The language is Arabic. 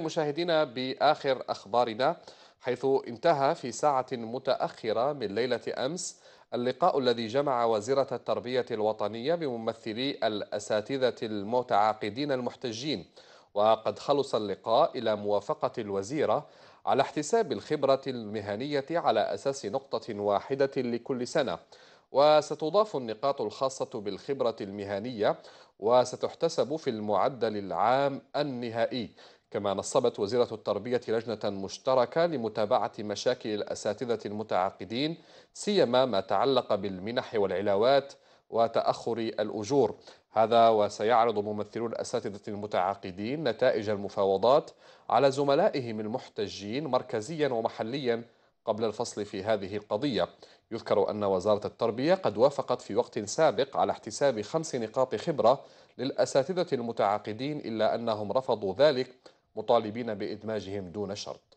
مشاهدينا باخر اخبارنا حيث انتهى في ساعه متاخره من ليله امس اللقاء الذي جمع وزيره التربيه الوطنيه بممثلي الاساتذه المتعاقدين المحتجين وقد خلص اللقاء الى موافقه الوزيره على احتساب الخبره المهنيه على اساس نقطه واحده لكل سنه وستضاف النقاط الخاصه بالخبره المهنيه وستحتسب في المعدل العام النهائي كما نصبت وزيرة التربية لجنة مشتركة لمتابعة مشاكل الأساتذة المتعاقدين سيما ما تعلق بالمنح والعلاوات وتأخر الأجور هذا وسيعرض ممثلو الأساتذة المتعاقدين نتائج المفاوضات على زملائهم المحتجين مركزيا ومحليا قبل الفصل في هذه القضية يذكر أن وزارة التربية قد وافقت في وقت سابق على احتساب خمس نقاط خبرة للأساتذة المتعاقدين إلا أنهم رفضوا ذلك مطالبين بإدماجهم دون شرط